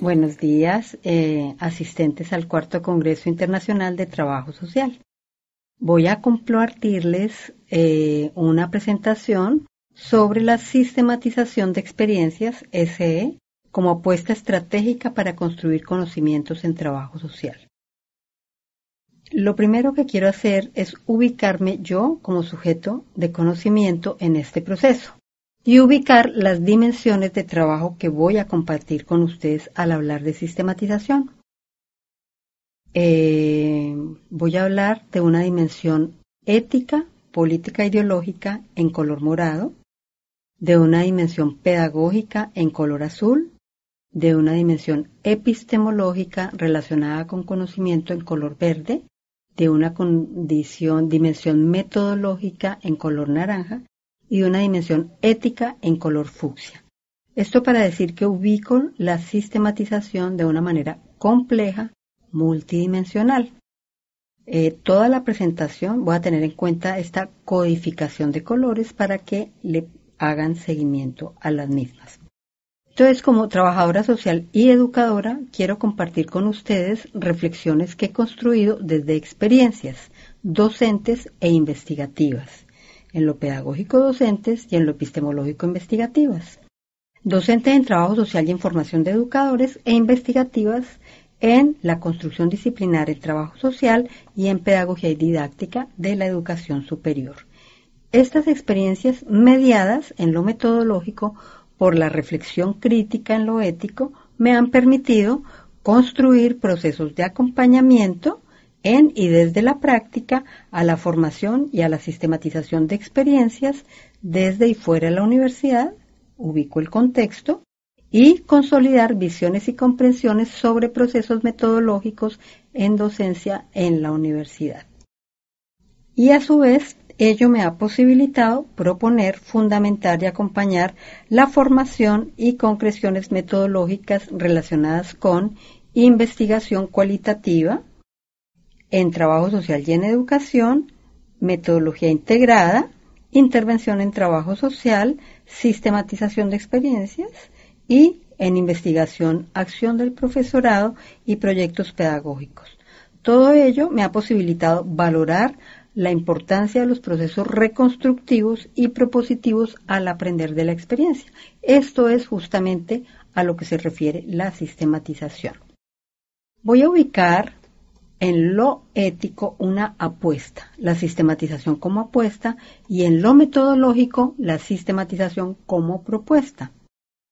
Buenos días, eh, asistentes al Cuarto Congreso Internacional de Trabajo Social. Voy a compartirles eh, una presentación sobre la sistematización de experiencias SE como apuesta estratégica para construir conocimientos en trabajo social. Lo primero que quiero hacer es ubicarme yo como sujeto de conocimiento en este proceso y ubicar las dimensiones de trabajo que voy a compartir con ustedes al hablar de sistematización. Eh, voy a hablar de una dimensión ética, política ideológica en color morado, de una dimensión pedagógica en color azul de una dimensión epistemológica relacionada con conocimiento en color verde, de una condición, dimensión metodológica en color naranja y una dimensión ética en color fucsia. Esto para decir que ubico la sistematización de una manera compleja, multidimensional. Eh, toda la presentación voy a tener en cuenta esta codificación de colores para que le hagan seguimiento a las mismas. Entonces, como trabajadora social y educadora, quiero compartir con ustedes reflexiones que he construido desde experiencias docentes e investigativas, en lo pedagógico docentes y en lo epistemológico investigativas. docente en trabajo social y en formación de educadores e investigativas en la construcción disciplinar, del trabajo social y en pedagogía y didáctica de la educación superior. Estas experiencias mediadas en lo metodológico por la reflexión crítica en lo ético me han permitido construir procesos de acompañamiento en y desde la práctica a la formación y a la sistematización de experiencias desde y fuera de la universidad, ubico el contexto, y consolidar visiones y comprensiones sobre procesos metodológicos en docencia en la universidad. Y a su vez Ello me ha posibilitado proponer, fundamentar y acompañar la formación y concreciones metodológicas relacionadas con investigación cualitativa en trabajo social y en educación, metodología integrada, intervención en trabajo social, sistematización de experiencias y en investigación, acción del profesorado y proyectos pedagógicos. Todo ello me ha posibilitado valorar la importancia de los procesos reconstructivos y propositivos al aprender de la experiencia. Esto es justamente a lo que se refiere la sistematización. Voy a ubicar en lo ético una apuesta, la sistematización como apuesta, y en lo metodológico la sistematización como propuesta.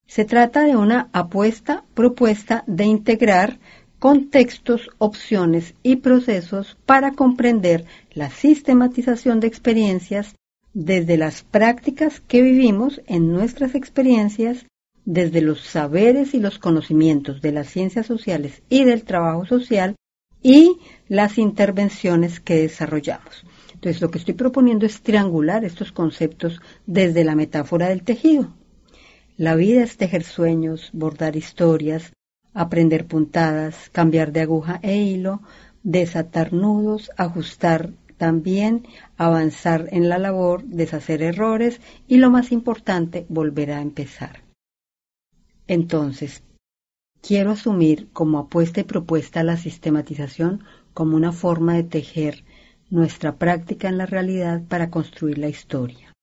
Se trata de una apuesta, propuesta de integrar contextos, opciones y procesos para comprender la sistematización de experiencias desde las prácticas que vivimos en nuestras experiencias, desde los saberes y los conocimientos de las ciencias sociales y del trabajo social y las intervenciones que desarrollamos. Entonces, lo que estoy proponiendo es triangular estos conceptos desde la metáfora del tejido. La vida es tejer sueños, bordar historias, aprender puntadas, cambiar de aguja e hilo, desatar nudos, ajustar también, avanzar en la labor, deshacer errores y lo más importante, volver a empezar. Entonces, quiero asumir como apuesta y propuesta la sistematización como una forma de tejer nuestra práctica en la realidad para construir la historia.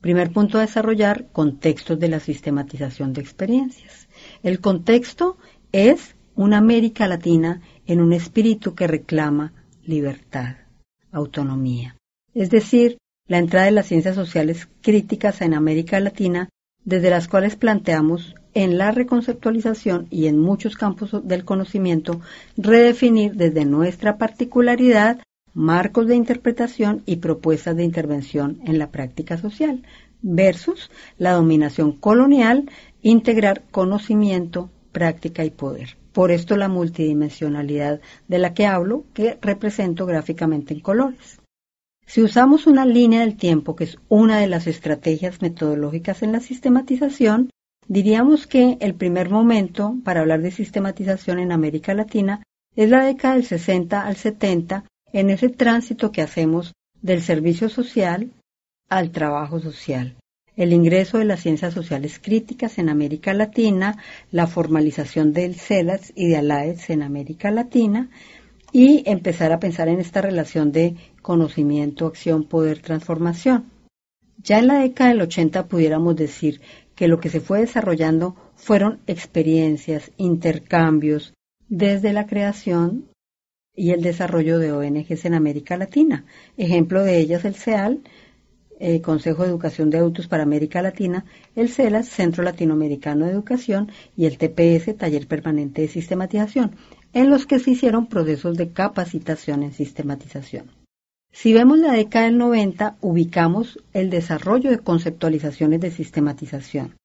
Primer punto a desarrollar, contextos de la sistematización de experiencias. El contexto es una América Latina en un espíritu que reclama libertad, autonomía. Es decir, la entrada de las ciencias sociales críticas en América Latina, desde las cuales planteamos en la reconceptualización y en muchos campos del conocimiento redefinir desde nuestra particularidad marcos de interpretación y propuestas de intervención en la práctica social versus la dominación colonial integrar conocimiento, práctica y poder. Por esto la multidimensionalidad de la que hablo, que represento gráficamente en colores. Si usamos una línea del tiempo, que es una de las estrategias metodológicas en la sistematización, diríamos que el primer momento para hablar de sistematización en América Latina es la década del 60 al 70, en ese tránsito que hacemos del servicio social al trabajo social el ingreso de las ciencias sociales críticas en América Latina, la formalización del CELAS y de ALAES en América Latina, y empezar a pensar en esta relación de conocimiento, acción, poder, transformación. Ya en la década del 80 pudiéramos decir que lo que se fue desarrollando fueron experiencias, intercambios, desde la creación y el desarrollo de ONGs en América Latina. Ejemplo de ellas el CEAL, eh, Consejo de Educación de Adultos para América Latina, el CELAS, Centro Latinoamericano de Educación, y el TPS, Taller Permanente de Sistematización, en los que se hicieron procesos de capacitación en sistematización. Si vemos la década del 90, ubicamos el desarrollo de conceptualizaciones de sistematización.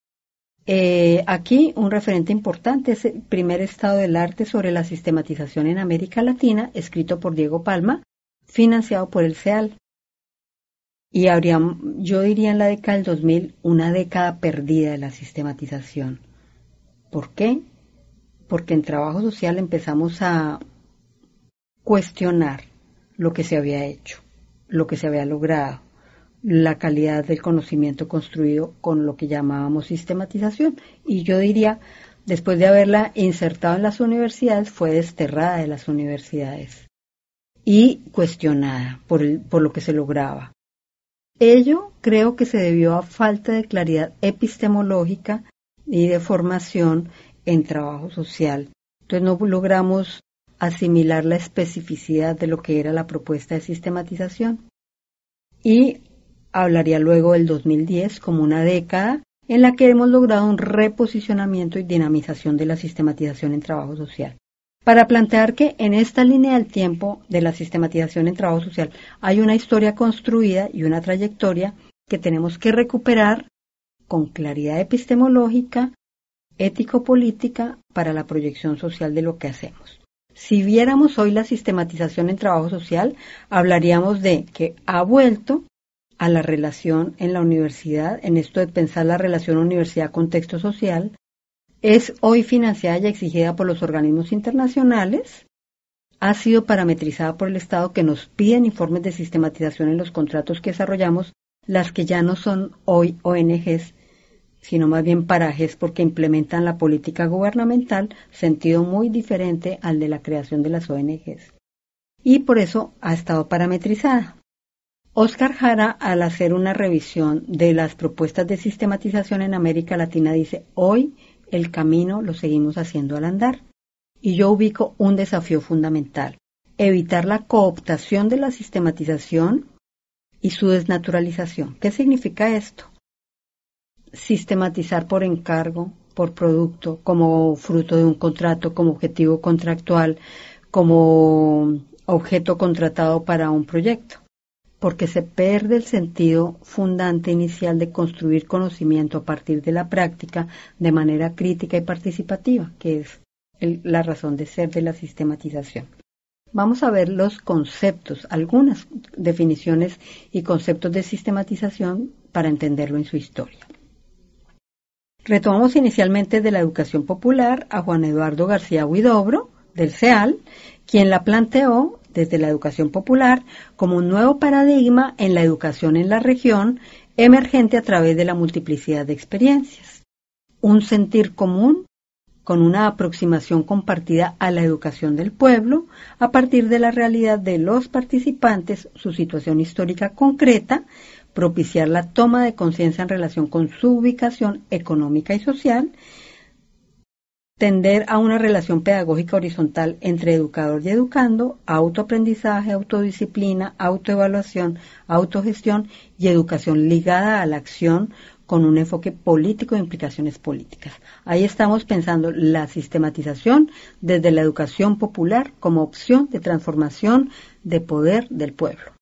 Eh, aquí un referente importante es el primer estado del arte sobre la sistematización en América Latina, escrito por Diego Palma, financiado por el CEAL. Y habría, yo diría en la década del 2000, una década perdida de la sistematización. ¿Por qué? Porque en trabajo social empezamos a cuestionar lo que se había hecho, lo que se había logrado, la calidad del conocimiento construido con lo que llamábamos sistematización. Y yo diría, después de haberla insertado en las universidades, fue desterrada de las universidades y cuestionada por, por lo que se lograba Ello creo que se debió a falta de claridad epistemológica y de formación en trabajo social. Entonces no logramos asimilar la especificidad de lo que era la propuesta de sistematización. Y hablaría luego del 2010 como una década en la que hemos logrado un reposicionamiento y dinamización de la sistematización en trabajo social para plantear que en esta línea del tiempo de la sistematización en trabajo social hay una historia construida y una trayectoria que tenemos que recuperar con claridad epistemológica, ético-política, para la proyección social de lo que hacemos. Si viéramos hoy la sistematización en trabajo social, hablaríamos de que ha vuelto a la relación en la universidad, en esto de pensar la relación universidad-contexto social, es hoy financiada y exigida por los organismos internacionales, ha sido parametrizada por el Estado que nos piden informes de sistematización en los contratos que desarrollamos, las que ya no son hoy ONGs, sino más bien parajes porque implementan la política gubernamental, sentido muy diferente al de la creación de las ONGs. Y por eso ha estado parametrizada. Oscar Jara, al hacer una revisión de las propuestas de sistematización en América Latina, dice, hoy el camino lo seguimos haciendo al andar. Y yo ubico un desafío fundamental, evitar la cooptación de la sistematización y su desnaturalización. ¿Qué significa esto? Sistematizar por encargo, por producto, como fruto de un contrato, como objetivo contractual, como objeto contratado para un proyecto porque se pierde el sentido fundante inicial de construir conocimiento a partir de la práctica de manera crítica y participativa, que es la razón de ser de la sistematización. Vamos a ver los conceptos, algunas definiciones y conceptos de sistematización para entenderlo en su historia. Retomamos inicialmente de la educación popular a Juan Eduardo García Huidobro, del CEAL, quien la planteó desde la educación popular como un nuevo paradigma en la educación en la región emergente a través de la multiplicidad de experiencias. Un sentir común con una aproximación compartida a la educación del pueblo a partir de la realidad de los participantes, su situación histórica concreta, propiciar la toma de conciencia en relación con su ubicación económica y social tender a una relación pedagógica horizontal entre educador y educando, autoaprendizaje, autodisciplina, autoevaluación, autogestión y educación ligada a la acción con un enfoque político e implicaciones políticas. Ahí estamos pensando la sistematización desde la educación popular como opción de transformación de poder del pueblo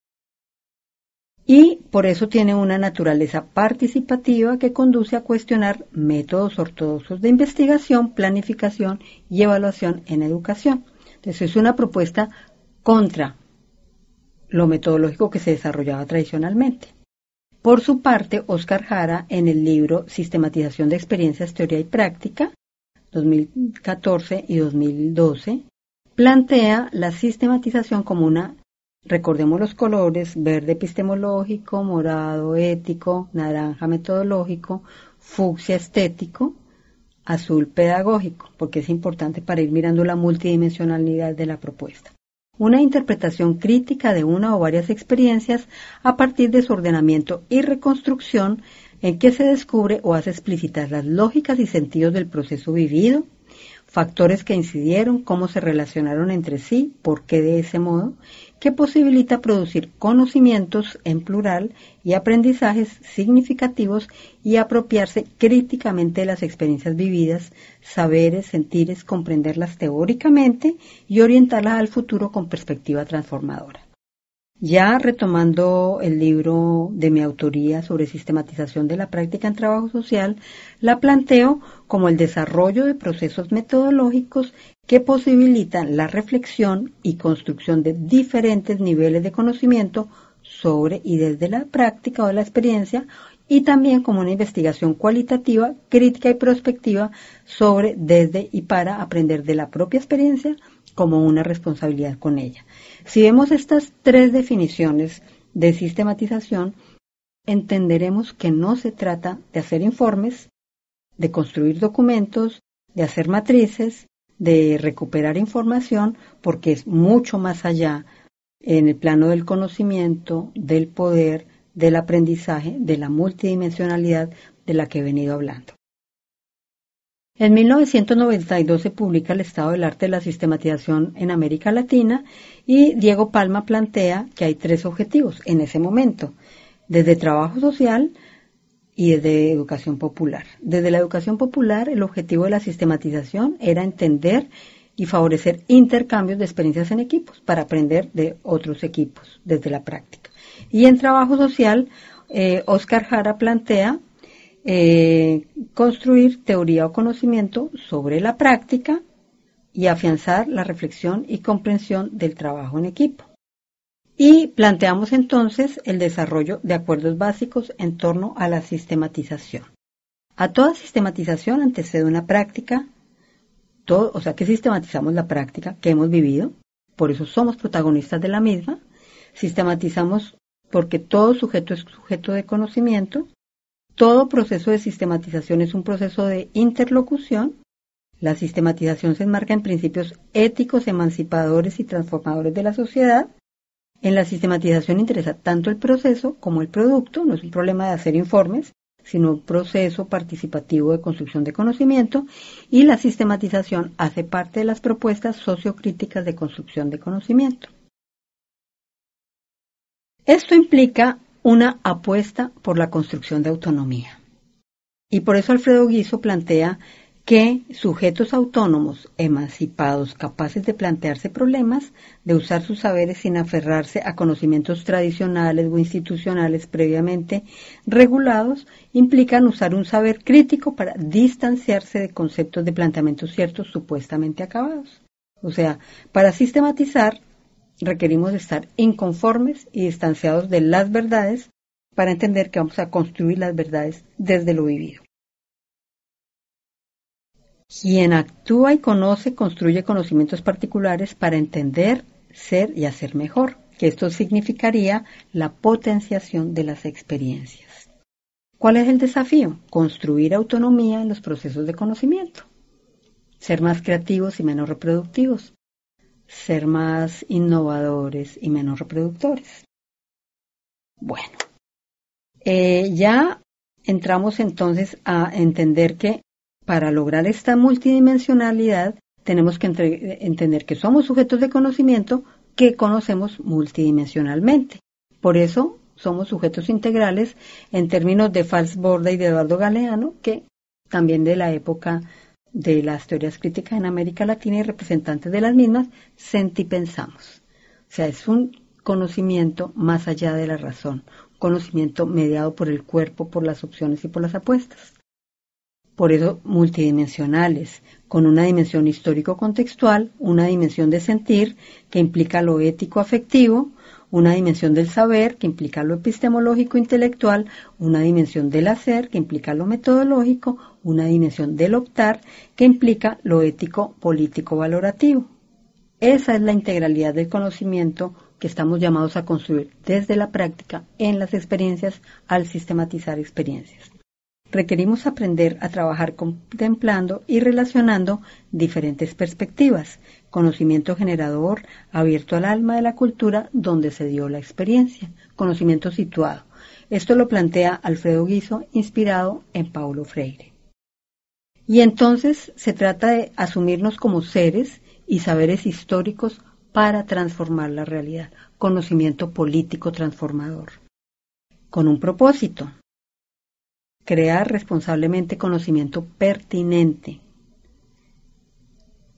y por eso tiene una naturaleza participativa que conduce a cuestionar métodos ortodoxos de investigación, planificación y evaluación en educación. Entonces es una propuesta contra lo metodológico que se desarrollaba tradicionalmente. Por su parte, Oscar Jara, en el libro Sistematización de Experiencias, Teoría y Práctica, 2014 y 2012, plantea la sistematización como una Recordemos los colores verde epistemológico, morado ético, naranja metodológico, fucsia estético, azul pedagógico, porque es importante para ir mirando la multidimensionalidad de la propuesta. Una interpretación crítica de una o varias experiencias a partir de su ordenamiento y reconstrucción en que se descubre o hace explícitas las lógicas y sentidos del proceso vivido, factores que incidieron, cómo se relacionaron entre sí, por qué de ese modo, que posibilita producir conocimientos en plural y aprendizajes significativos y apropiarse críticamente de las experiencias vividas, saberes, sentires, comprenderlas teóricamente y orientarlas al futuro con perspectiva transformadora. Ya retomando el libro de mi autoría sobre sistematización de la práctica en trabajo social, la planteo como el desarrollo de procesos metodológicos que posibilitan la reflexión y construcción de diferentes niveles de conocimiento sobre y desde la práctica o la experiencia y también como una investigación cualitativa, crítica y prospectiva sobre, desde y para aprender de la propia experiencia como una responsabilidad con ella. Si vemos estas tres definiciones de sistematización, entenderemos que no se trata de hacer informes, de construir documentos, de hacer matrices, de recuperar información porque es mucho más allá en el plano del conocimiento, del poder, del aprendizaje, de la multidimensionalidad de la que he venido hablando. En 1992 se publica El estado del arte de la sistematización en América Latina y Diego Palma plantea que hay tres objetivos en ese momento, desde trabajo social, y de educación popular. Desde la educación popular, el objetivo de la sistematización era entender y favorecer intercambios de experiencias en equipos para aprender de otros equipos desde la práctica. Y en trabajo social, Oscar eh, Jara plantea eh, construir teoría o conocimiento sobre la práctica y afianzar la reflexión y comprensión del trabajo en equipo. Y planteamos entonces el desarrollo de acuerdos básicos en torno a la sistematización. A toda sistematización antecede una práctica, o sea que sistematizamos la práctica que hemos vivido, por eso somos protagonistas de la misma, sistematizamos porque todo sujeto es sujeto de conocimiento, todo proceso de sistematización es un proceso de interlocución, la sistematización se enmarca en principios éticos emancipadores y transformadores de la sociedad, en la sistematización interesa tanto el proceso como el producto, no es un problema de hacer informes, sino un proceso participativo de construcción de conocimiento y la sistematización hace parte de las propuestas sociocríticas de construcción de conocimiento. Esto implica una apuesta por la construcción de autonomía. Y por eso Alfredo Guiso plantea que sujetos autónomos, emancipados, capaces de plantearse problemas, de usar sus saberes sin aferrarse a conocimientos tradicionales o institucionales previamente regulados, implican usar un saber crítico para distanciarse de conceptos de planteamientos ciertos supuestamente acabados. O sea, para sistematizar requerimos estar inconformes y distanciados de las verdades para entender que vamos a construir las verdades desde lo vivido. Quien actúa y conoce construye conocimientos particulares para entender, ser y hacer mejor, que esto significaría la potenciación de las experiencias. ¿Cuál es el desafío? Construir autonomía en los procesos de conocimiento. Ser más creativos y menos reproductivos. Ser más innovadores y menos reproductores. Bueno, eh, ya entramos entonces a entender que para lograr esta multidimensionalidad, tenemos que entender que somos sujetos de conocimiento que conocemos multidimensionalmente. Por eso somos sujetos integrales en términos de Borda y de Eduardo Galeano, que también de la época de las teorías críticas en América Latina y representantes de las mismas, sentipensamos. O sea, es un conocimiento más allá de la razón, conocimiento mediado por el cuerpo, por las opciones y por las apuestas por eso multidimensionales, con una dimensión histórico-contextual, una dimensión de sentir, que implica lo ético-afectivo, una dimensión del saber, que implica lo epistemológico-intelectual, una dimensión del hacer, que implica lo metodológico, una dimensión del optar, que implica lo ético-político-valorativo. Esa es la integralidad del conocimiento que estamos llamados a construir desde la práctica en las experiencias al sistematizar experiencias requerimos aprender a trabajar contemplando y relacionando diferentes perspectivas, conocimiento generador, abierto al alma de la cultura donde se dio la experiencia, conocimiento situado. Esto lo plantea Alfredo Guiso, inspirado en Paulo Freire. Y entonces se trata de asumirnos como seres y saberes históricos para transformar la realidad, conocimiento político transformador, con un propósito, crear responsablemente conocimiento pertinente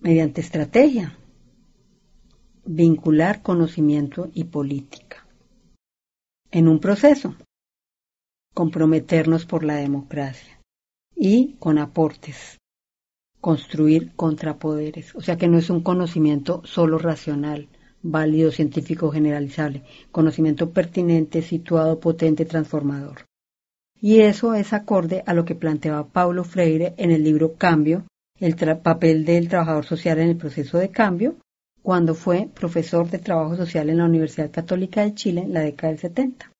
mediante estrategia, vincular conocimiento y política. En un proceso, comprometernos por la democracia y con aportes, construir contrapoderes. O sea que no es un conocimiento solo racional, válido, científico, generalizable, conocimiento pertinente, situado, potente, transformador. Y eso es acorde a lo que planteaba Paulo Freire en el libro Cambio, el papel del trabajador social en el proceso de cambio, cuando fue profesor de trabajo social en la Universidad Católica de Chile en la década del 70.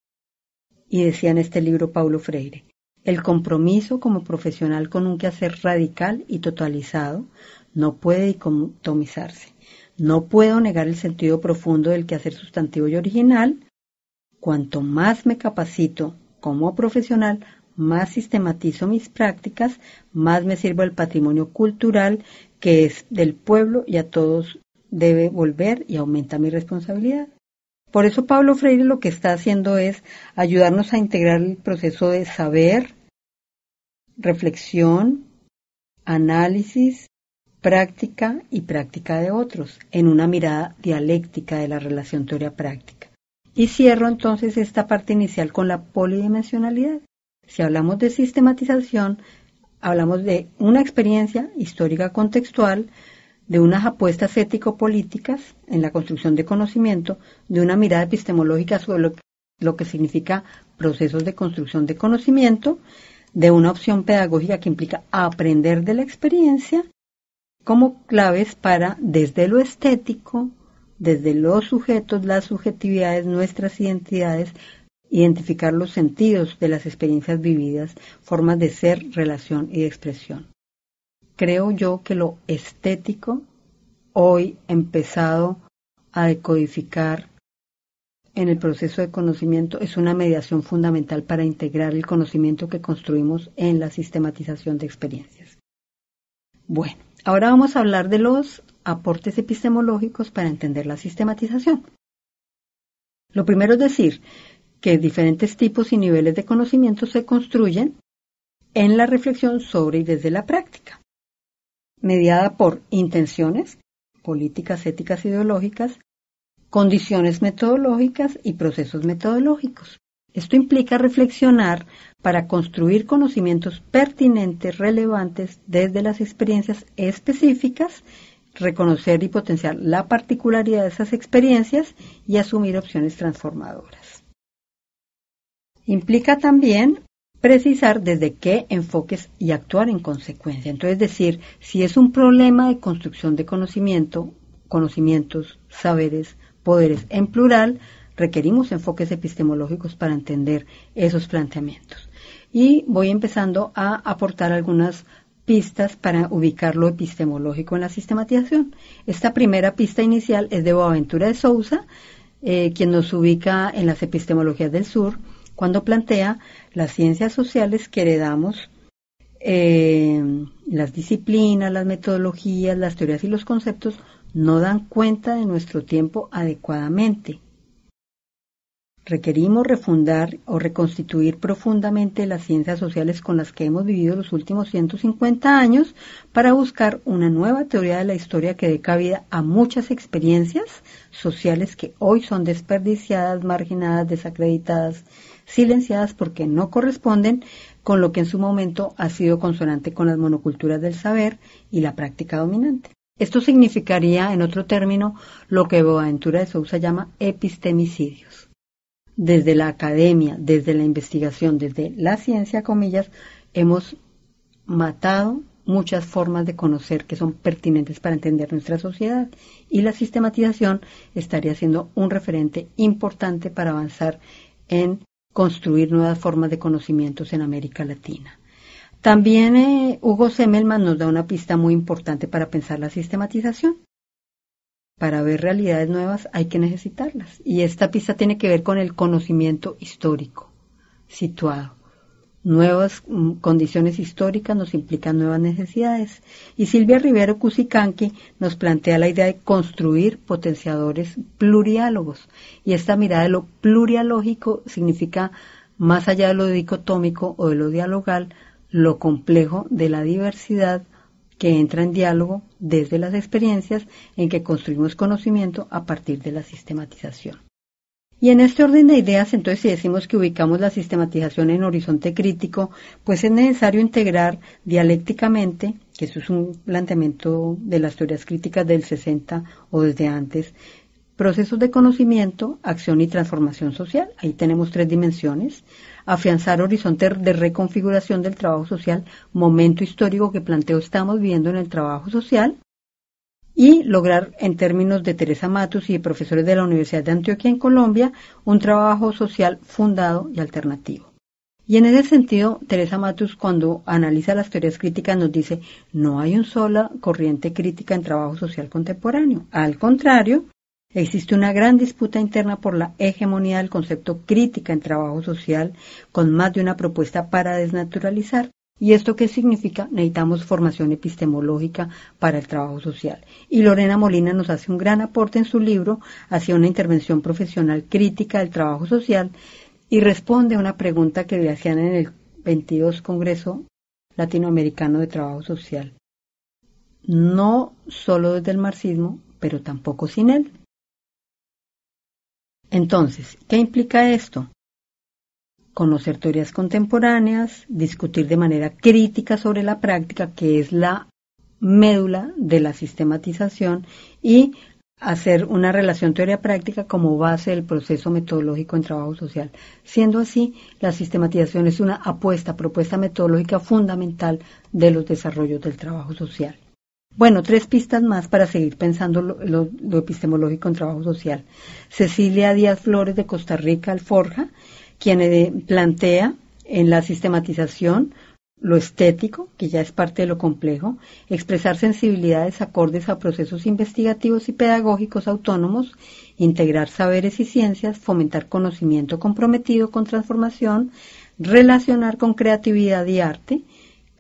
Y decía en este libro Paulo Freire, el compromiso como profesional con un quehacer radical y totalizado no puede dicotomizarse. No puedo negar el sentido profundo del quehacer sustantivo y original. Cuanto más me capacito como profesional, más sistematizo mis prácticas, más me sirvo el patrimonio cultural que es del pueblo y a todos debe volver y aumenta mi responsabilidad. Por eso Pablo Freire lo que está haciendo es ayudarnos a integrar el proceso de saber, reflexión, análisis, práctica y práctica de otros en una mirada dialéctica de la relación teoría-práctica. Y cierro entonces esta parte inicial con la polidimensionalidad. Si hablamos de sistematización, hablamos de una experiencia histórica contextual, de unas apuestas ético-políticas en la construcción de conocimiento, de una mirada epistemológica sobre lo que, significa procesos de construcción de conocimiento, de una opción pedagógica que implica aprender de la experiencia como claves para, desde lo estético, desde los sujetos, las subjetividades, nuestras identidades, identificar los sentidos de las experiencias vividas, formas de ser, relación y expresión. Creo yo que lo estético, hoy empezado a decodificar en el proceso de conocimiento, es una mediación fundamental para integrar el conocimiento que construimos en la sistematización de experiencias. Bueno, ahora vamos a hablar de los aportes epistemológicos para entender la sistematización. Lo primero es decir que diferentes tipos y niveles de conocimiento se construyen en la reflexión sobre y desde la práctica, mediada por intenciones, políticas éticas ideológicas, condiciones metodológicas y procesos metodológicos. Esto implica reflexionar para construir conocimientos pertinentes, relevantes desde las experiencias específicas reconocer y potenciar la particularidad de esas experiencias y asumir opciones transformadoras. Implica también precisar desde qué enfoques y actuar en consecuencia. Entonces, decir, si es un problema de construcción de conocimiento, conocimientos, saberes, poderes en plural, requerimos enfoques epistemológicos para entender esos planteamientos. Y voy empezando a aportar algunas pistas para ubicar lo epistemológico en la sistematización. Esta primera pista inicial es de Boaventura de Sousa, eh, quien nos ubica en las epistemologías del sur, cuando plantea las ciencias sociales que heredamos, eh, las disciplinas, las metodologías, las teorías y los conceptos no dan cuenta de nuestro tiempo adecuadamente. Requerimos refundar o reconstituir profundamente las ciencias sociales con las que hemos vivido los últimos 150 años para buscar una nueva teoría de la historia que dé cabida a muchas experiencias sociales que hoy son desperdiciadas, marginadas, desacreditadas, silenciadas porque no corresponden con lo que en su momento ha sido consonante con las monoculturas del saber y la práctica dominante. Esto significaría, en otro término, lo que Boaventura de Sousa llama epistemicidios desde la academia, desde la investigación, desde la ciencia, comillas, hemos matado muchas formas de conocer que son pertinentes para entender nuestra sociedad y la sistematización estaría siendo un referente importante para avanzar en construir nuevas formas de conocimientos en América Latina. También eh, Hugo Semelman nos da una pista muy importante para pensar la sistematización para ver realidades nuevas hay que necesitarlas. Y esta pista tiene que ver con el conocimiento histórico, situado. Nuevas mm, condiciones históricas nos implican nuevas necesidades. Y Silvia Rivero Cusicanqui nos plantea la idea de construir potenciadores pluriálogos. Y esta mirada de lo plurialógico significa, más allá de lo dicotómico o de lo dialogal, lo complejo de la diversidad que entra en diálogo desde las experiencias en que construimos conocimiento a partir de la sistematización. Y en este orden de ideas, entonces, si decimos que ubicamos la sistematización en horizonte crítico, pues es necesario integrar dialécticamente, que eso es un planteamiento de las teorías críticas del 60 o desde antes, procesos de conocimiento, acción y transformación social. Ahí tenemos tres dimensiones afianzar horizontes de reconfiguración del trabajo social, momento histórico que planteo estamos viviendo en el trabajo social, y lograr en términos de Teresa Matus y de profesores de la Universidad de Antioquia en Colombia un trabajo social fundado y alternativo. Y en ese sentido, Teresa Matus cuando analiza las teorías críticas nos dice, no hay una sola corriente crítica en trabajo social contemporáneo. Al contrario, Existe una gran disputa interna por la hegemonía del concepto crítica en trabajo social, con más de una propuesta para desnaturalizar. ¿Y esto qué significa? Necesitamos formación epistemológica para el trabajo social. Y Lorena Molina nos hace un gran aporte en su libro hacia una intervención profesional crítica del trabajo social y responde a una pregunta que le hacían en el 22 Congreso Latinoamericano de Trabajo Social. No solo desde el marxismo, pero tampoco sin él. Entonces, ¿qué implica esto? Conocer teorías contemporáneas, discutir de manera crítica sobre la práctica, que es la médula de la sistematización, y hacer una relación teoría-práctica como base del proceso metodológico en trabajo social. Siendo así, la sistematización es una apuesta, propuesta metodológica fundamental de los desarrollos del trabajo social. Bueno, tres pistas más para seguir pensando lo, epistemológico en trabajo social. Cecilia Díaz Flores de Costa Rica Alforja, quien eh, plantea en la sistematización lo estético, que ya es parte de lo complejo, expresar sensibilidades acordes a procesos investigativos y pedagógicos autónomos, integrar saberes y ciencias, fomentar conocimiento comprometido con transformación, relacionar con creatividad y arte,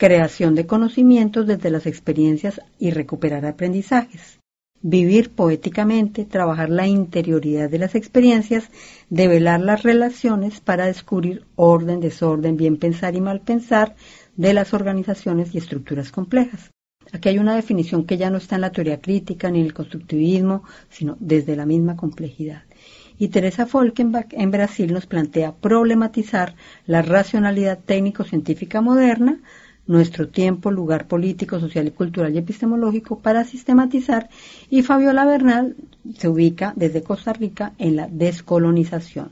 creación de conocimientos desde las experiencias y recuperar aprendizajes. Vivir poéticamente, trabajar la interioridad de las experiencias, develar las relaciones para descubrir orden, desorden, bien pensar y mal pensar de las organizaciones y estructuras complejas. Aquí hay una definición que ya no está en la teoría crítica ni en el constructivismo, sino desde la misma complejidad. Y Teresa Folkenbach en Brasil nos plantea problematizar la racionalidad técnico-científica moderna nuestro tiempo, lugar político, social y cultural y epistemológico para sistematizar y Fabiola Bernal se ubica desde Costa Rica en la descolonización.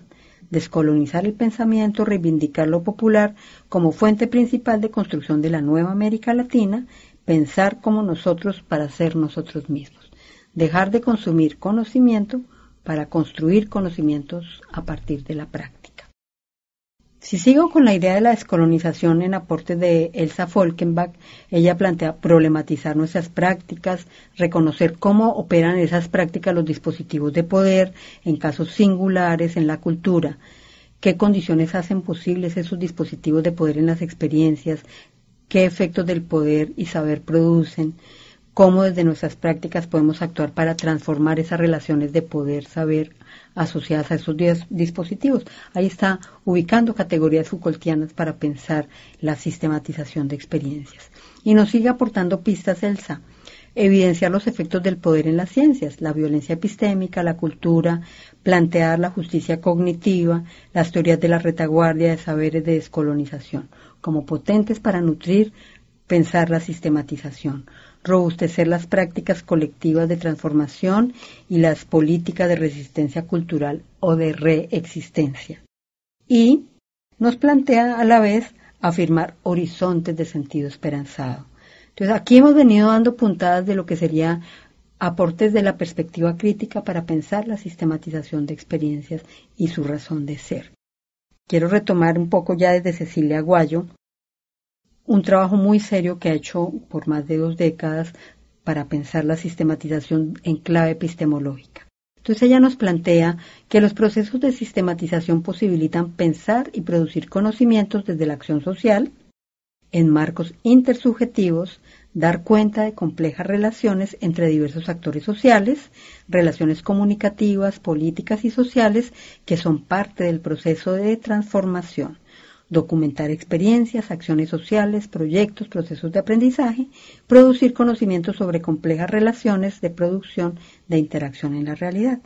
Descolonizar el pensamiento, reivindicar lo popular como fuente principal de construcción de la nueva América Latina, pensar como nosotros para ser nosotros mismos. Dejar de consumir conocimiento para construir conocimientos a partir de la práctica. Si sigo con la idea de la descolonización en aporte de Elsa Folkenbach, ella plantea problematizar nuestras prácticas, reconocer cómo operan esas prácticas los dispositivos de poder en casos singulares en la cultura, qué condiciones hacen posibles esos dispositivos de poder en las experiencias, qué efectos del poder y saber producen, cómo desde nuestras prácticas podemos actuar para transformar esas relaciones de poder saber asociadas a esos dispositivos. Ahí está ubicando categorías Foucaultianas para pensar la sistematización de experiencias. Y nos sigue aportando pistas Elsa. Evidenciar los efectos del poder en las ciencias, la violencia epistémica, la cultura, plantear la justicia cognitiva, las teorías de la retaguardia de saberes de descolonización, como potentes para nutrir, pensar la sistematización robustecer las prácticas colectivas de transformación y las políticas de resistencia cultural o de reexistencia. Y nos plantea a la vez afirmar horizontes de sentido esperanzado. Entonces, aquí hemos venido dando puntadas de lo que sería aportes de la perspectiva crítica para pensar la sistematización de experiencias y su razón de ser. Quiero retomar un poco ya desde Cecilia Guayo un trabajo muy serio que ha hecho por más de dos décadas para pensar la sistematización en clave epistemológica. Entonces ella nos plantea que los procesos de sistematización posibilitan pensar y producir conocimientos desde la acción social, en marcos intersubjetivos, dar cuenta de complejas relaciones entre diversos actores sociales, relaciones comunicativas, políticas y sociales que son parte del proceso de transformación documentar experiencias, acciones sociales, proyectos, procesos de aprendizaje, producir conocimiento sobre complejas relaciones de producción de interacción en la realidad.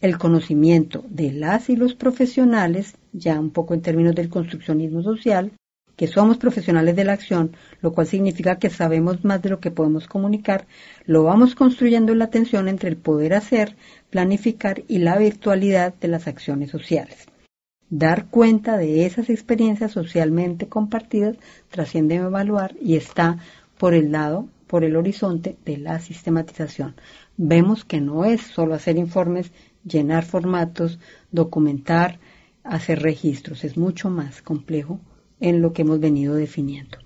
El conocimiento de las y los profesionales, ya un poco en términos del construccionismo social, que somos profesionales de la acción, lo cual significa que sabemos más de lo que podemos comunicar, lo vamos construyendo en la tensión entre el poder hacer, planificar y la virtualidad de las acciones sociales. Dar cuenta de esas experiencias socialmente compartidas trasciende evaluar y está por el lado, por el horizonte de la sistematización. Vemos que no es solo hacer informes, llenar formatos, documentar, hacer registros. Es mucho más complejo en lo que hemos venido definiendo.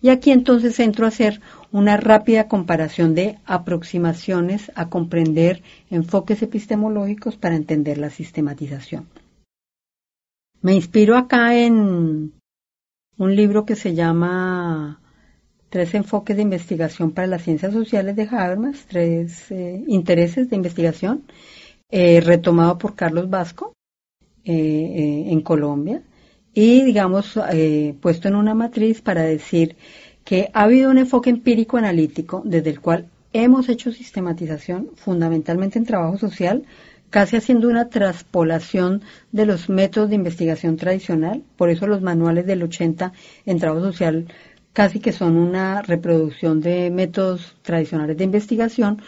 Y aquí entonces entro a hacer una rápida comparación de aproximaciones a comprender enfoques epistemológicos para entender la sistematización. Me inspiro acá en un libro que se llama Tres enfoques de investigación para las ciencias sociales de Harvard, tres eh, intereses de investigación, eh, retomado por Carlos Vasco eh, en Colombia y, digamos, puesto en una matriz para decir que ha habido un enfoque empírico analítico desde el cual hemos hecho sistematización fundamentalmente en trabajo social casi haciendo una traspolación de los métodos de investigación tradicional. Por eso los manuales del 80 en trabajo social casi que son una reproducción de métodos tradicionales de investigación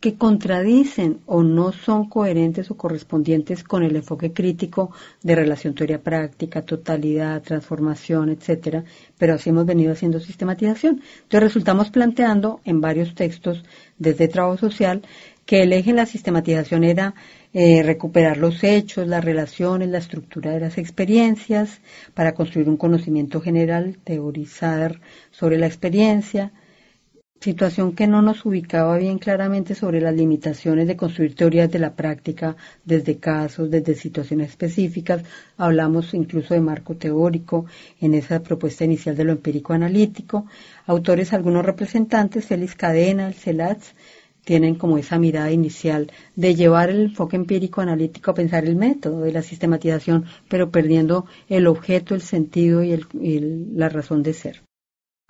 que contradicen o no son coherentes o correspondientes con el enfoque crítico de relación teoría práctica, totalidad, transformación, etcétera, pero así hemos venido haciendo sistematización. Entonces resultamos planteando en varios textos desde trabajo social que el eje la sistematización era eh, recuperar los hechos, las relaciones, la estructura de las experiencias, para construir un conocimiento general, teorizar sobre la experiencia, situación que no nos ubicaba bien claramente sobre las limitaciones de construir teorías de la práctica desde casos, desde situaciones específicas. Hablamos incluso de marco teórico en esa propuesta inicial de lo empírico analítico. Autores algunos representantes, Félix Cadena, el CELATS, tienen como esa mirada inicial de llevar el enfoque empírico analítico a pensar el método de la sistematización, pero perdiendo el objeto, el sentido y, la razón de ser.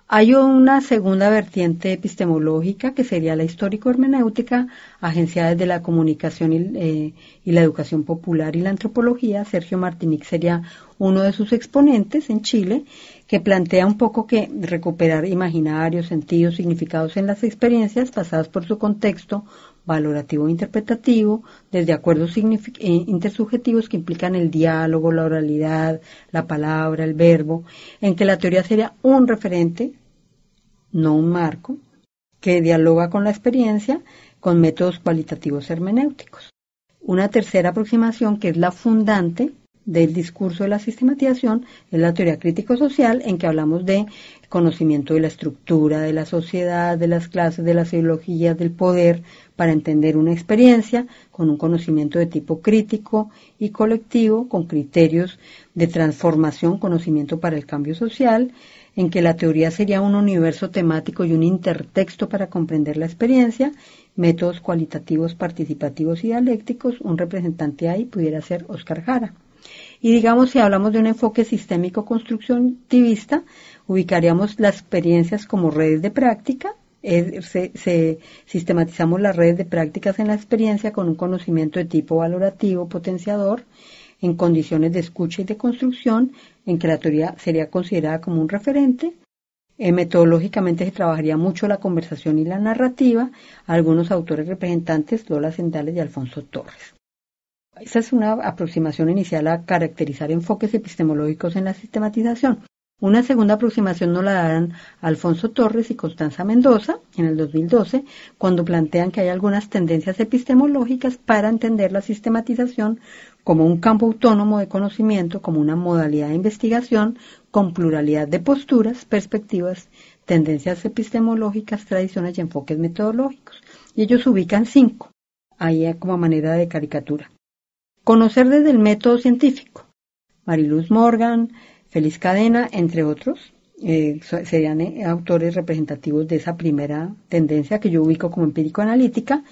Hay una segunda vertiente epistemológica que sería la histórico-hermenéutica, agenciada desde la comunicación y, eh, la educación popular y la antropología. Sergio Martínez sería uno de sus exponentes en Chile, que plantea un poco que recuperar imaginarios, sentidos, significados en las experiencias pasadas por su contexto valorativo e interpretativo, desde acuerdos eh, intersubjetivos que implican el diálogo, la oralidad, la palabra, el verbo, en que la teoría sería un referente, no un marco, que dialoga con la experiencia con métodos cualitativos hermenéuticos. Una tercera aproximación que es la fundante del discurso de la sistematización es la teoría crítico-social en que hablamos de conocimiento de la estructura de la sociedad, de las clases, de las ideologías, del poder, para entender una experiencia con un conocimiento de tipo crítico y colectivo, con criterios de transformación, conocimiento para el cambio social, en que la teoría sería un universo temático y un intertexto para comprender la experiencia, métodos cualitativos, participativos y dialécticos, un representante ahí pudiera ser Oscar Jara. Y digamos, si hablamos de un enfoque sistémico constructivista, ubicaríamos las experiencias como redes de práctica, se, sistematizamos las redes de prácticas en la experiencia con un conocimiento de tipo valorativo potenciador en condiciones de escucha y de construcción, en que la teoría sería considerada como un referente. Eh, metodológicamente se trabajaría mucho la conversación y la narrativa, algunos autores representantes, Lola Sendales y Alfonso Torres. Esa es una aproximación inicial a caracterizar enfoques epistemológicos en la sistematización. Una segunda aproximación nos la dan Alfonso Torres y Constanza Mendoza en el 2012, cuando plantean que hay algunas tendencias epistemológicas para entender la sistematización como un campo autónomo de conocimiento, como una modalidad de investigación con pluralidad de posturas, perspectivas, tendencias epistemológicas, tradiciones y enfoques metodológicos. Y ellos ubican cinco, ahí como manera de caricatura. Conocer desde el método científico. Mariluz Morgan, Félix Cadena, entre otros, eh, serían eh, autores representativos de esa primera tendencia que yo ubico como empírico-analítica.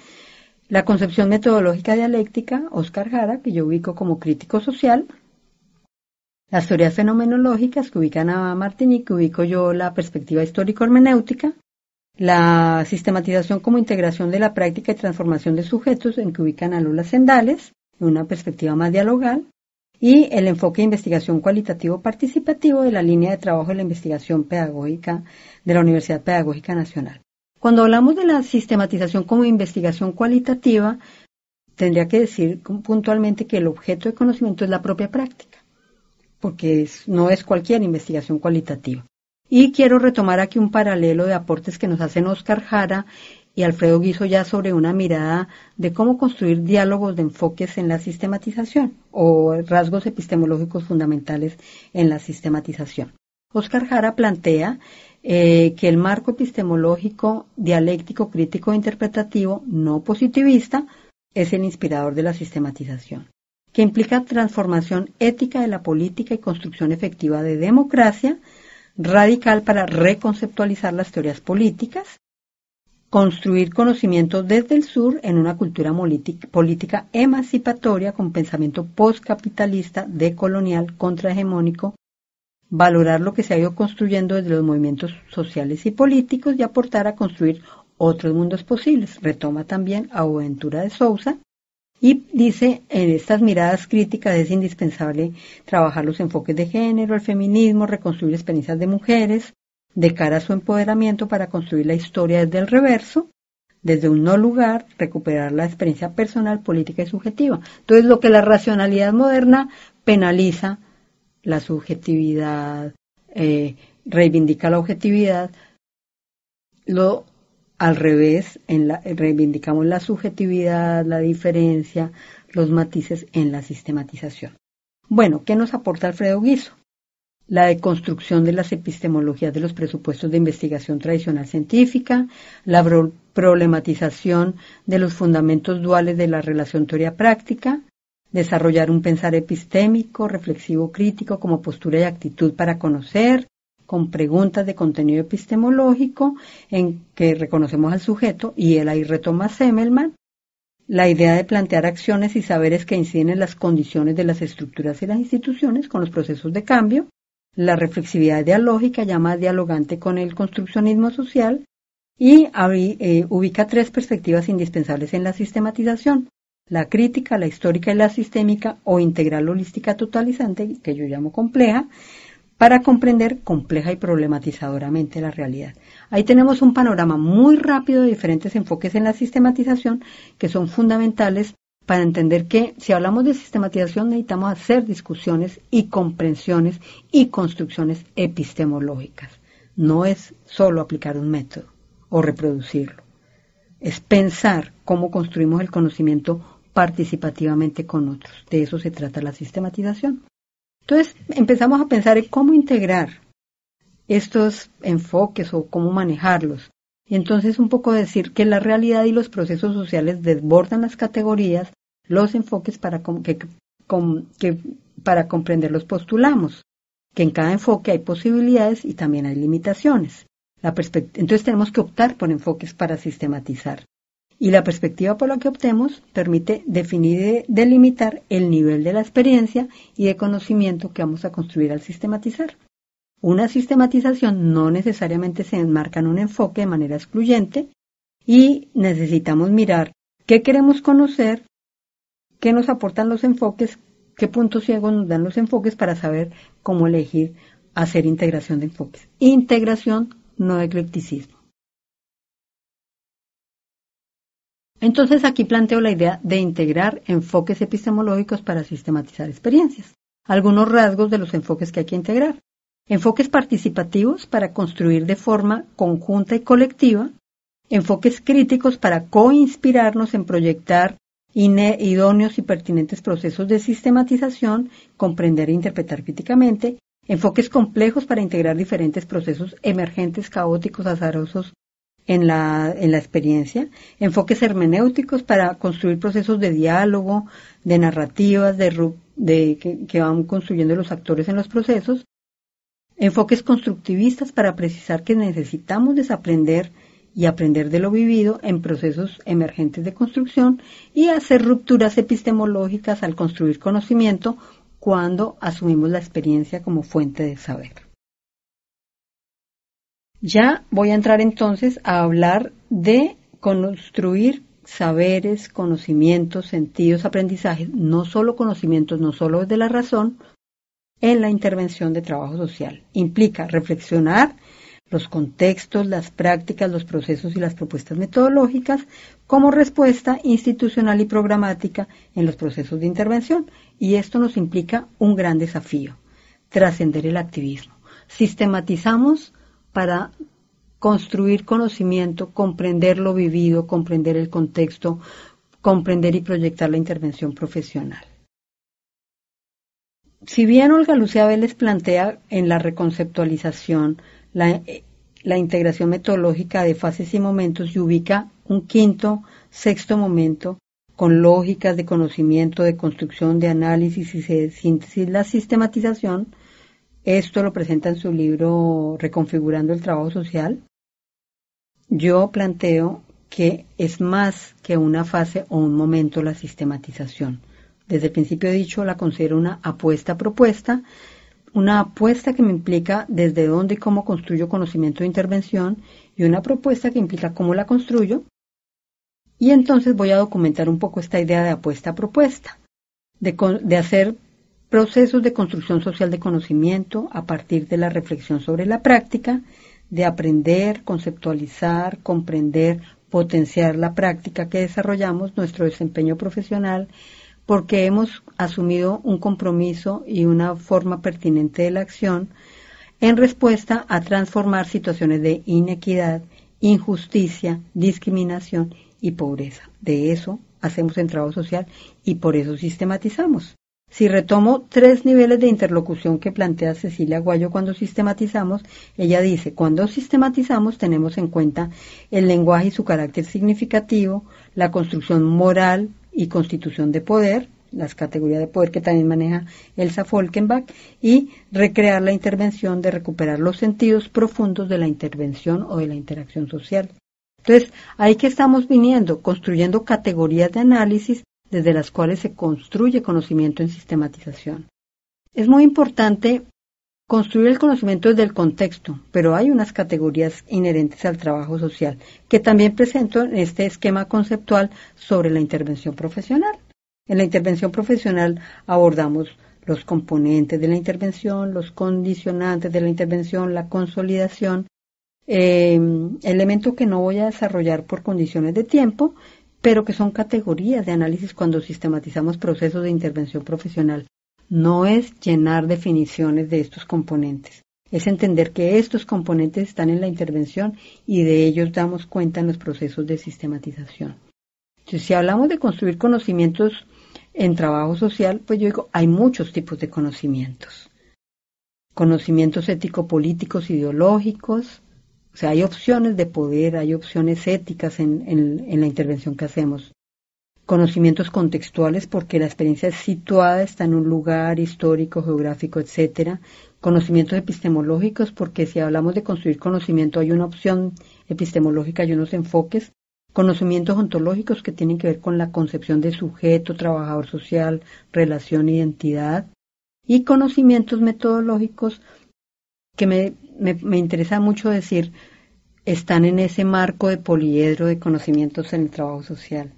La concepción metodológica dialéctica, Oscar Jara, que yo ubico como crítico social. Las teorías fenomenológicas que ubican a y que ubico yo la perspectiva histórico-hermenéutica. La sistematización como integración de la práctica y transformación de sujetos, en que ubican a Lula Sendales una perspectiva más dialogal, y el enfoque de investigación cualitativo participativo de la línea de trabajo de la investigación pedagógica de la Universidad Pedagógica Nacional. Cuando hablamos de la sistematización como investigación cualitativa, tendría que decir puntualmente que el objeto de conocimiento es la propia práctica, porque no es cualquier investigación cualitativa. Y quiero retomar aquí un paralelo de aportes que nos hacen Oscar Jara y Alfredo Guiso ya sobre una mirada de cómo construir diálogos de enfoques en la sistematización o rasgos epistemológicos fundamentales en la sistematización. Oscar Jara plantea eh, que el marco epistemológico dialéctico crítico e interpretativo no positivista es el inspirador de la sistematización, que implica transformación ética de la política y construcción efectiva de democracia, radical para reconceptualizar las teorías políticas, construir conocimiento desde el sur en una cultura política emancipatoria con pensamiento postcapitalista, decolonial, contrahegemónico, valorar lo que se ha ido construyendo desde los movimientos sociales y políticos y aportar a construir otros mundos posibles. Retoma también a aventura de Sousa y dice, en estas miradas críticas es indispensable trabajar los enfoques de género, el feminismo, reconstruir experiencias de mujeres, de cara a su empoderamiento para construir la historia desde el reverso, desde un no lugar, recuperar la experiencia personal, política y subjetiva. Entonces, lo que la racionalidad moderna penaliza la subjetividad, eh, reivindica la objetividad, lo al revés, en la, reivindicamos la subjetividad, la diferencia, los matices en la sistematización. Bueno, ¿qué nos aporta Alfredo Guiso? la deconstrucción de las epistemologías de los presupuestos de investigación tradicional científica, la problematización de los fundamentos duales de la relación teoría-práctica, desarrollar un pensar epistémico, reflexivo, crítico como postura y actitud para conocer, con preguntas de contenido epistemológico en que reconocemos al sujeto y él ahí retoma Semmelman, la idea de plantear acciones y saberes que inciden en las condiciones de las estructuras y las instituciones con los procesos de cambio, la reflexividad dialógica llama dialogante con el construccionismo social y eh, ubica tres perspectivas indispensables en la sistematización, la crítica, la histórica y la sistémica o integral holística totalizante, que yo llamo compleja, para comprender compleja y problematizadoramente la realidad. Ahí tenemos un panorama muy rápido de diferentes enfoques en la sistematización que son fundamentales para entender que si hablamos de sistematización necesitamos hacer discusiones y comprensiones y construcciones epistemológicas. No es solo aplicar un método o reproducirlo. Es pensar cómo construimos el conocimiento participativamente con otros. De eso se trata la sistematización. Entonces empezamos a pensar en cómo integrar estos enfoques o cómo manejarlos y entonces un poco decir que la realidad y los procesos sociales desbordan las categorías, los enfoques para comprenderlos postulamos, que en cada enfoque hay posibilidades y también hay limitaciones. entonces tenemos que optar por enfoques para sistematizar. Y la perspectiva por la que optemos permite definir y delimitar el nivel de la experiencia y de conocimiento que vamos a construir al sistematizar. Una sistematización no necesariamente se enmarca en un enfoque de manera excluyente y necesitamos mirar qué queremos conocer, qué nos aportan los enfoques, qué puntos ciegos nos dan los enfoques para saber cómo elegir hacer integración de enfoques. Integración, no eclecticismo. Entonces aquí planteo la idea de integrar enfoques epistemológicos para sistematizar experiencias. Algunos rasgos de los enfoques que hay que integrar enfoques participativos para construir de forma conjunta y colectiva, enfoques críticos para coinspirarnos en proyectar idóneos y pertinentes procesos de sistematización, comprender e interpretar críticamente, enfoques complejos para integrar diferentes procesos emergentes, caóticos, azarosos en la, experiencia, enfoques hermenéuticos para construir procesos de diálogo, de narrativas, de, que van construyendo los actores en los procesos, enfoques constructivistas para precisar que necesitamos desaprender y aprender de lo vivido en procesos emergentes de construcción y hacer rupturas epistemológicas al construir conocimiento cuando asumimos la experiencia como fuente de saber. Ya voy a entrar entonces a hablar de construir saberes, conocimientos, sentidos, aprendizajes, no solo conocimientos, no solo de la razón, en la intervención de trabajo social. Implica reflexionar los contextos, las prácticas, los procesos y las propuestas metodológicas como respuesta institucional y programática en los procesos de intervención. Y esto nos implica un gran desafío, trascender el activismo. Sistematizamos para construir conocimiento, comprender lo vivido, comprender el contexto, comprender y proyectar la intervención profesional si bien Olga Lucía Vélez plantea en la reconceptualización eh, la, integración metodológica de fases y momentos y ubica un quinto, sexto momento con lógicas de conocimiento, de construcción, de análisis y síntesis, la sistematización, esto lo presenta en su libro Reconfigurando el Trabajo Social, yo planteo que es más que una fase o un momento la sistematización. Desde el principio he dicho, la considero una apuesta propuesta, una apuesta que me implica desde dónde y cómo construyo conocimiento de intervención y una propuesta que implica cómo la construyo. Y entonces voy a documentar un poco esta idea de apuesta propuesta, de, de hacer procesos de construcción social de conocimiento a partir de la reflexión sobre la práctica, de aprender, conceptualizar, comprender, potenciar la práctica que desarrollamos, nuestro desempeño profesional porque hemos asumido un compromiso y una forma pertinente de la acción en respuesta a transformar situaciones de inequidad, injusticia, discriminación y pobreza. De eso hacemos entrado trabajo social y por eso sistematizamos. Si retomo tres niveles de interlocución que plantea Cecilia Guayo cuando sistematizamos, ella dice, cuando sistematizamos tenemos en cuenta el lenguaje y su carácter significativo, la construcción moral, y constitución de poder, las categorías de poder que también maneja Elsa Volkenbach, y recrear la intervención de recuperar los sentidos profundos de la intervención o de la interacción social. Entonces, ahí que estamos viniendo, construyendo categorías de análisis desde las cuales se construye conocimiento en sistematización. Es muy importante Construir el conocimiento desde el contexto, pero hay unas categorías inherentes al trabajo social que también presento en este esquema conceptual sobre la intervención profesional. En la intervención profesional abordamos los componentes de la intervención, los condicionantes de la intervención, la consolidación, em, elementos que no voy a desarrollar por condiciones de tiempo, pero que son categorías de análisis cuando sistematizamos procesos de intervención profesional no es llenar definiciones de estos componentes, es entender que estos componentes están en la intervención y de ellos damos cuenta en los procesos de sistematización. si hablamos de construir conocimientos en trabajo social, pues yo digo, hay muchos tipos de conocimientos. Conocimientos ético-políticos, ideológicos, o sea, hay opciones de poder, hay opciones éticas en la intervención que hacemos conocimientos contextuales porque la experiencia es situada, está en un lugar histórico, geográfico, etcétera, conocimientos epistemológicos porque si hablamos de construir conocimiento hay una opción epistemológica y unos enfoques, conocimientos ontológicos que tienen que ver con la concepción de sujeto, trabajador social, relación, identidad, y conocimientos metodológicos que me, me interesa mucho decir están en ese marco de poliedro de conocimientos en el trabajo social.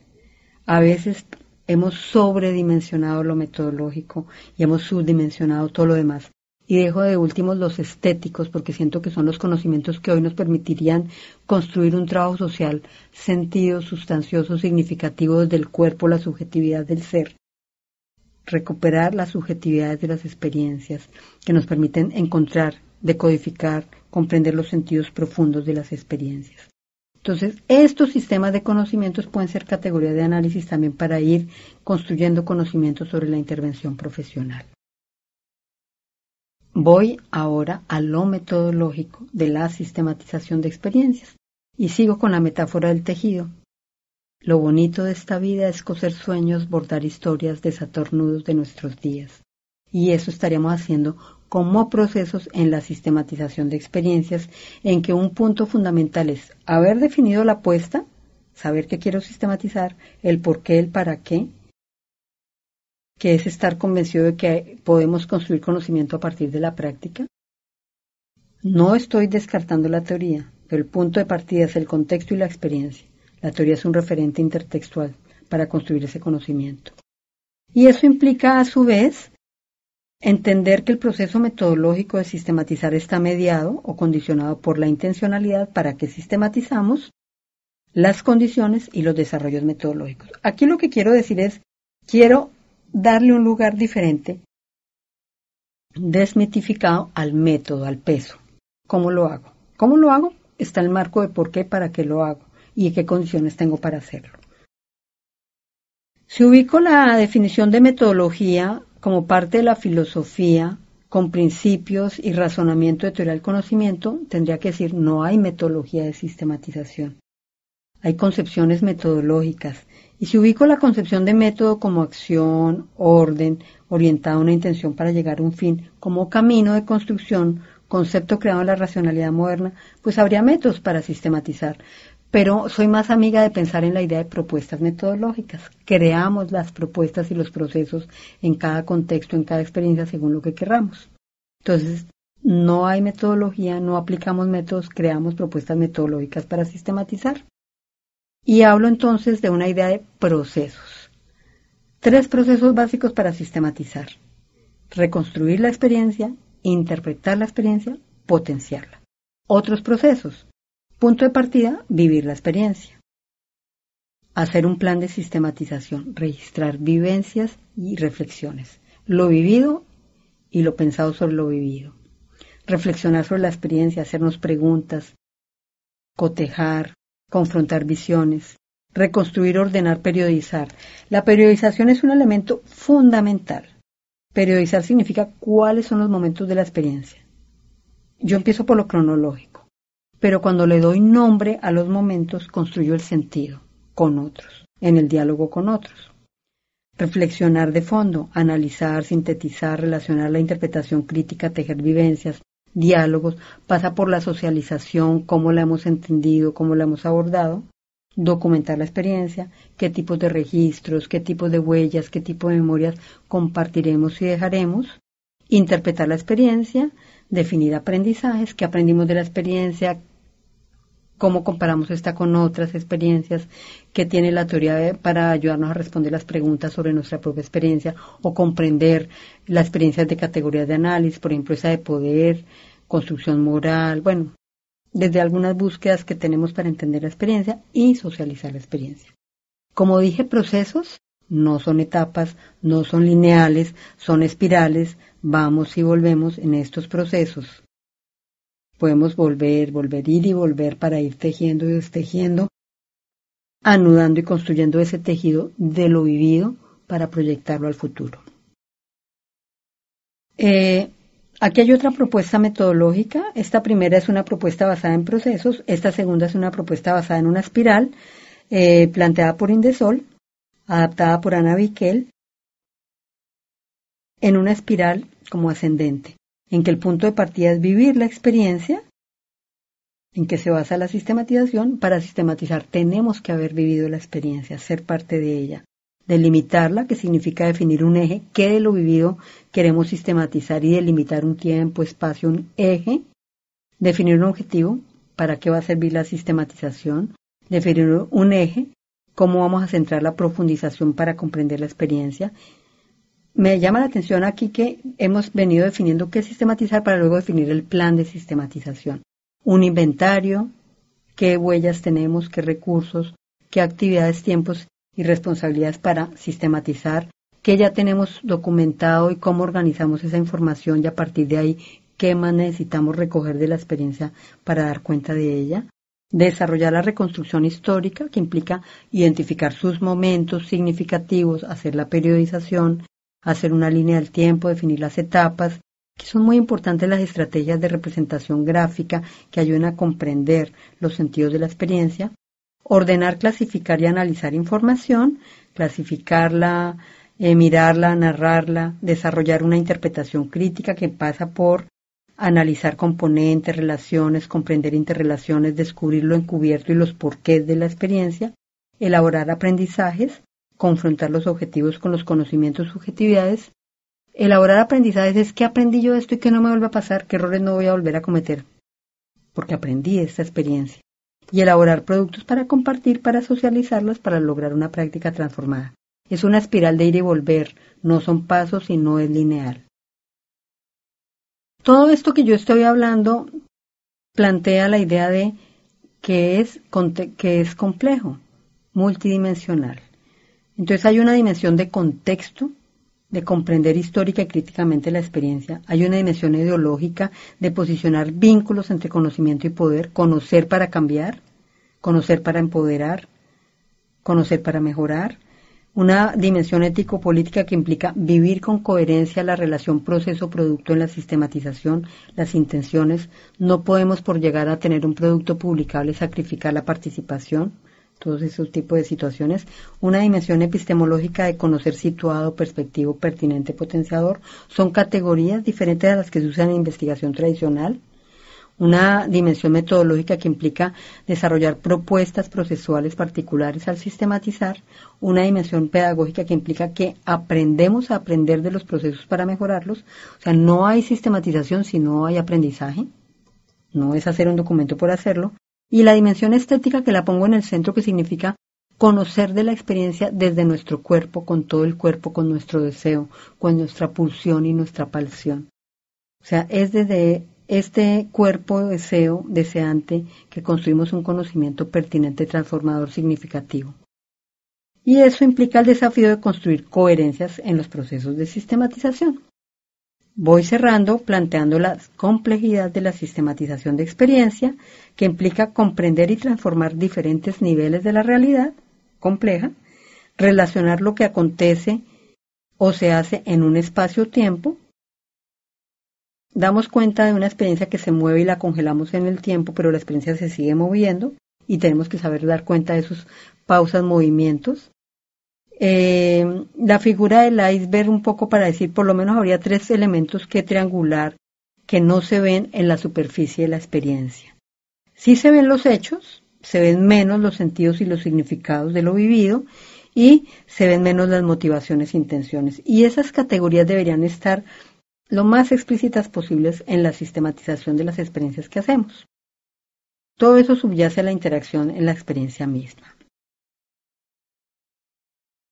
A veces hemos sobredimensionado lo metodológico y hemos subdimensionado todo lo demás. Y dejo de últimos los estéticos porque siento que son los conocimientos que hoy nos permitirían construir un trabajo social sentido, sustanciosos, significativo del cuerpo, la subjetividad del ser. Recuperar las subjetividades de las experiencias que nos permiten encontrar, decodificar, comprender los sentidos profundos de las experiencias. Entonces, estos sistemas de conocimientos pueden ser categoría de análisis también para ir construyendo conocimientos sobre la intervención profesional. Voy ahora a lo metodológico de la sistematización de experiencias y sigo con la metáfora del tejido. Lo bonito de esta vida es coser sueños, bordar historias, desatornudos de nuestros días y eso estaríamos haciendo como procesos en la sistematización de experiencias, en que un punto fundamental es haber definido la apuesta, saber qué quiero sistematizar, el por qué, el para qué, que es estar convencido de que podemos construir conocimiento a partir de la práctica. No estoy descartando la teoría, pero el punto de partida es el contexto y la experiencia. La teoría es un referente intertextual para construir ese conocimiento. Y eso implica, a su vez, Entender que el proceso metodológico de sistematizar está mediado o condicionado por la intencionalidad para que sistematizamos las condiciones y los desarrollos metodológicos. Aquí lo que quiero decir es, quiero darle un lugar diferente, desmitificado al método, al peso. ¿Cómo lo hago? ¿Cómo lo hago? Está el marco de por qué, para qué lo hago y qué condiciones tengo para hacerlo. Si ubico la definición de metodología como parte de la filosofía con principios y razonamiento de teoría del conocimiento, tendría que decir no hay metodología de sistematización. Hay concepciones metodológicas. Y si ubico la concepción de método como acción, orden, orientada a una intención para llegar a un fin, como camino de construcción, concepto creado en la racionalidad moderna, pues habría métodos para sistematizar pero soy más amiga de pensar en la idea de propuestas metodológicas. Creamos las propuestas y los procesos en cada contexto, en cada experiencia, según lo que queramos. Entonces, no hay metodología, no aplicamos métodos, creamos propuestas metodológicas para sistematizar. Y hablo entonces de una idea de procesos. Tres procesos básicos para sistematizar. Reconstruir la experiencia, interpretar la experiencia, potenciarla. Otros procesos, Punto de partida, vivir la experiencia. Hacer un plan de sistematización, registrar vivencias y reflexiones. Lo vivido y lo pensado sobre lo vivido. Reflexionar sobre la experiencia, hacernos preguntas, cotejar, confrontar visiones, reconstruir, ordenar, periodizar. La periodización es un elemento fundamental. Periodizar significa cuáles son los momentos de la experiencia. Yo empiezo por lo cronológico pero cuando le doy nombre a los momentos construyo el sentido con otros, en el diálogo con otros. Reflexionar de fondo, analizar, sintetizar, relacionar la interpretación crítica, tejer vivencias, diálogos, pasa por la socialización, cómo la hemos entendido, cómo la hemos abordado, documentar la experiencia, qué tipos de registros, qué tipos de huellas, qué tipo de memorias compartiremos y dejaremos, interpretar la experiencia, definir aprendizajes, qué aprendimos de la experiencia, cómo comparamos esta con otras experiencias que tiene la teoría para ayudarnos a responder las preguntas sobre nuestra propia experiencia o comprender las experiencias de categorías de análisis, por ejemplo, esa de poder, construcción moral, bueno, desde algunas búsquedas que tenemos para entender la experiencia y socializar la experiencia. Como dije, procesos no son etapas, no son lineales, son espirales, vamos y volvemos en estos procesos. Podemos volver, volver, ir y volver para ir tejiendo y destejiendo, anudando y construyendo ese tejido de lo vivido para proyectarlo al futuro. Eh, aquí hay otra propuesta metodológica. Esta primera es una propuesta basada en procesos. Esta segunda es una propuesta basada en una espiral eh, planteada por Indesol, adaptada por Ana Viquel, en una espiral como ascendente en que el punto de partida es vivir la experiencia, en que se basa la sistematización, para sistematizar tenemos que haber vivido la experiencia, ser parte de ella, delimitarla, que significa definir un eje, qué de lo vivido queremos sistematizar y delimitar un tiempo, espacio, un eje, definir un objetivo, para qué va a servir la sistematización, definir un eje, cómo vamos a centrar la profundización para comprender la experiencia me llama la atención aquí que hemos venido definiendo qué sistematizar para luego definir el plan de sistematización. Un inventario, qué huellas tenemos, qué recursos, qué actividades, tiempos y responsabilidades para sistematizar, qué ya tenemos documentado y cómo organizamos esa información y a partir de ahí qué más necesitamos recoger de la experiencia para dar cuenta de ella. Desarrollar la reconstrucción histórica que implica identificar sus momentos significativos, hacer la periodización, hacer una línea del tiempo, definir las etapas, que son muy importantes las estrategias de representación gráfica que ayuden a comprender los sentidos de la experiencia, ordenar, clasificar y analizar información, clasificarla, eh, mirarla, narrarla, desarrollar una interpretación crítica que pasa por analizar componentes, relaciones, comprender interrelaciones, descubrir lo encubierto y los porqués de la experiencia, elaborar aprendizajes, confrontar los objetivos con los conocimientos subjetividades, elaborar aprendizajes es que aprendí yo esto y que no me vuelva a pasar, qué errores no voy a volver a cometer, porque aprendí esta experiencia, y elaborar productos para compartir, para socializarlos, para lograr una práctica transformada. Es una espiral de ir y volver, no son pasos y no es lineal. Todo esto que yo estoy hablando plantea la idea de es, que es complejo, multidimensional. Entonces hay una dimensión de contexto, de comprender histórica y críticamente la experiencia. Hay una dimensión ideológica de posicionar vínculos entre conocimiento y poder, conocer para cambiar, conocer para empoderar, conocer para mejorar. Una dimensión ético-política que implica vivir con coherencia la relación proceso-producto en la sistematización, las intenciones. No podemos por llegar a tener un producto publicable sacrificar la participación, todos esos tipos de situaciones, una dimensión epistemológica de conocer situado, perspectivo, pertinente, potenciador, son categorías diferentes a las que se usan en investigación tradicional, una dimensión metodológica que implica desarrollar propuestas procesuales particulares al sistematizar, una dimensión pedagógica que implica que aprendemos a aprender de los procesos para mejorarlos, o sea, no hay sistematización si no hay aprendizaje, no es hacer un documento por hacerlo, y la dimensión estética que la pongo en el centro, que significa conocer de la experiencia desde nuestro cuerpo, con todo el cuerpo, con nuestro deseo, con nuestra pulsión y nuestra palsión. O sea, es desde este cuerpo deseo deseante que construimos un conocimiento pertinente, transformador, significativo. Y eso implica el desafío de construir coherencias en los procesos de sistematización. Voy cerrando planteando la complejidad de la sistematización de experiencia, que implica comprender y transformar diferentes niveles de la realidad compleja, relacionar lo que acontece o se hace en un espacio-tiempo. Damos cuenta de una experiencia que se mueve y la congelamos en el tiempo, pero la experiencia se sigue moviendo y tenemos que saber dar cuenta de sus pausas, movimientos. Eh, la figura del iceberg, un poco para decir, por lo menos habría tres elementos que triangular que no se ven en la superficie de la experiencia. si se ven los hechos, se ven menos los sentidos y los significados de lo vivido y se ven menos las motivaciones e intenciones. Y esas categorías deberían estar lo más explícitas posibles en la sistematización de las experiencias que hacemos. Todo eso subyace a la interacción en la experiencia misma.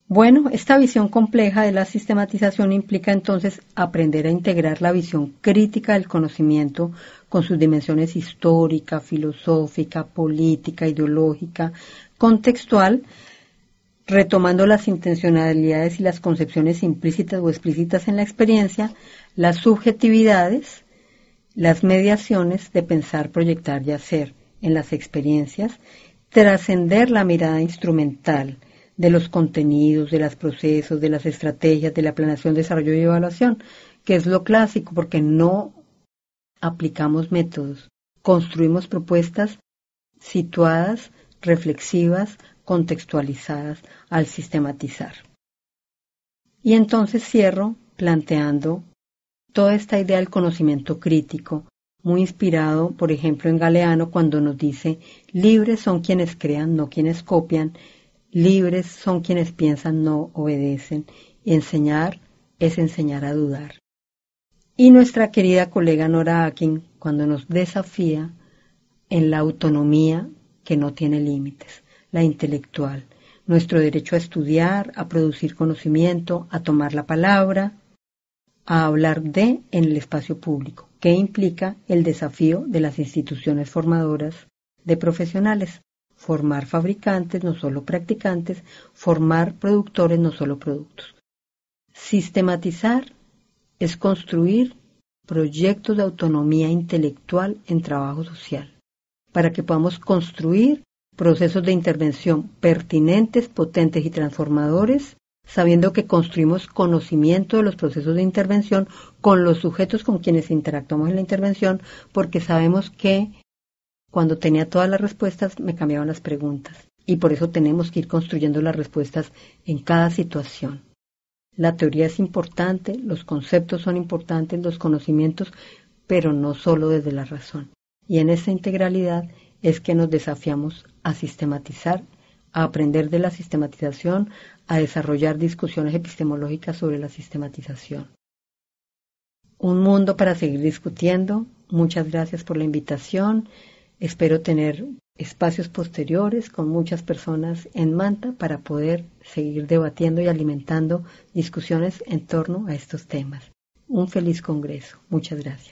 Bueno, esta visión compleja de la sistematización implica entonces aprender a integrar la visión crítica del conocimiento con sus dimensiones histórica, filosófica, política, ideológica, contextual, retomando las intencionalidades y las concepciones implícitas o explícitas en la experiencia, las subjetividades, las mediaciones de pensar, proyectar y hacer en las experiencias, trascender la mirada instrumental, de los contenidos, de los procesos, de las estrategias, de la planeación, desarrollo y evaluación, que es lo clásico porque no aplicamos métodos, construimos propuestas situadas, reflexivas, contextualizadas al sistematizar. Y entonces cierro planteando toda esta idea del conocimiento crítico, muy inspirado, por ejemplo, en Galeano cuando nos dice, libres son quienes crean, no quienes copian, Libres son quienes piensan no obedecen. Enseñar es enseñar a dudar. Y nuestra querida colega Nora Akin, cuando nos desafía en la autonomía que no tiene límites, la intelectual, nuestro derecho a estudiar, a producir conocimiento, a tomar la palabra, a hablar de en el espacio público, que implica el desafío de las instituciones formadoras de profesionales, formar fabricantes, no solo practicantes, formar productores, no solo productos. Sistematizar es construir proyectos de autonomía intelectual en trabajo social, para que podamos construir procesos de intervención pertinentes, potentes y transformadores, sabiendo que construimos conocimiento de los procesos de intervención con los sujetos con quienes interactuamos en la intervención, porque sabemos que cuando tenía todas las respuestas, me cambiaban las preguntas. Y por eso tenemos que ir construyendo las respuestas en cada situación. La teoría es importante, los conceptos son importantes, los conocimientos, pero no solo desde la razón. Y en esa integralidad es que nos desafiamos a sistematizar, a aprender de la sistematización, a desarrollar discusiones epistemológicas sobre la sistematización. Un mundo para seguir discutiendo. Muchas gracias por la invitación. Espero tener espacios posteriores con muchas personas en Manta para poder seguir debatiendo y alimentando discusiones en torno a estos temas. Un feliz Congreso. Muchas gracias.